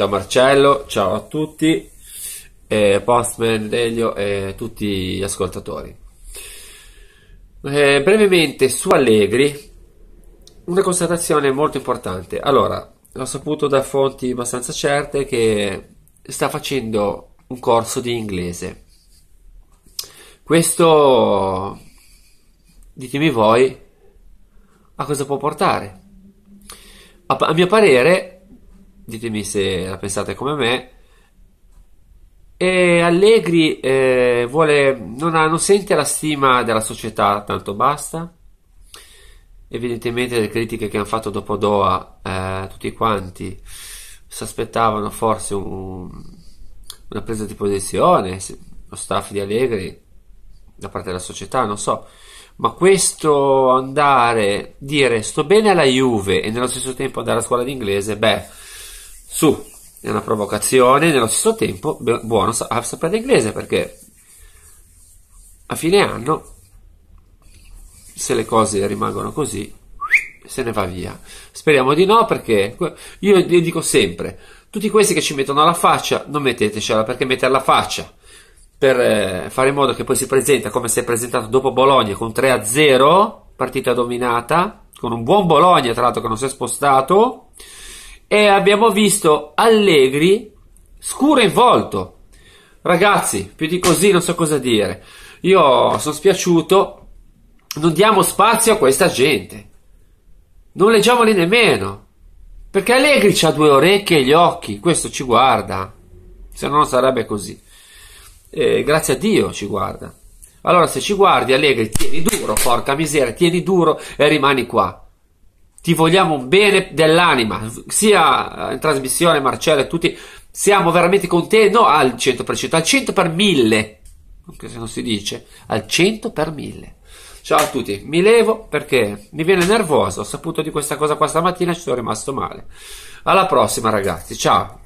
Ciao Marcello, ciao a tutti, eh, Postman, Delio e eh, tutti gli ascoltatori. Eh, brevemente su Allegri, una constatazione molto importante. Allora, l'ho saputo da fonti abbastanza certe che sta facendo un corso di inglese. Questo, ditemi voi, a cosa può portare? a, a mio parere ditemi se la pensate come me. E Allegri eh, vuole, non, ha, non sente la stima della società, tanto basta. Evidentemente le critiche che hanno fatto dopo Doha, eh, tutti quanti, si aspettavano forse un, una presa di posizione, lo staff di Allegri, da parte della società, non so. Ma questo andare, dire sto bene alla Juve e nello stesso tempo andare a scuola d'inglese, beh su, è una provocazione, nello stesso tempo buono a sapere inglese perché a fine anno, se le cose rimangono così, se ne va via. Speriamo di no perché io le dico sempre, tutti questi che ci mettono la faccia, non mettetecela perché mettere la faccia per eh, fare in modo che poi si presenta come si è presentato dopo Bologna con 3-0, partita dominata, con un buon Bologna tra l'altro che non si è spostato, e abbiamo visto Allegri scuro in volto. Ragazzi, più di così non so cosa dire. Io sono spiaciuto, non diamo spazio a questa gente. Non leggiamoli nemmeno. Perché Allegri ha due orecchie e gli occhi, questo ci guarda. Se no non sarebbe così. Eh, grazie a Dio ci guarda. Allora se ci guardi Allegri, tieni duro, porca miseria, tieni duro e rimani qua ti vogliamo bene dell'anima, sia eh, in trasmissione Marcello e tutti, siamo veramente con te, no al 100%, al 100 per 1000, anche se non si dice, al 100 per 1000. Ciao a tutti, mi levo perché mi viene nervoso, ho saputo di questa cosa qua stamattina e ci sono rimasto male. Alla prossima ragazzi, ciao!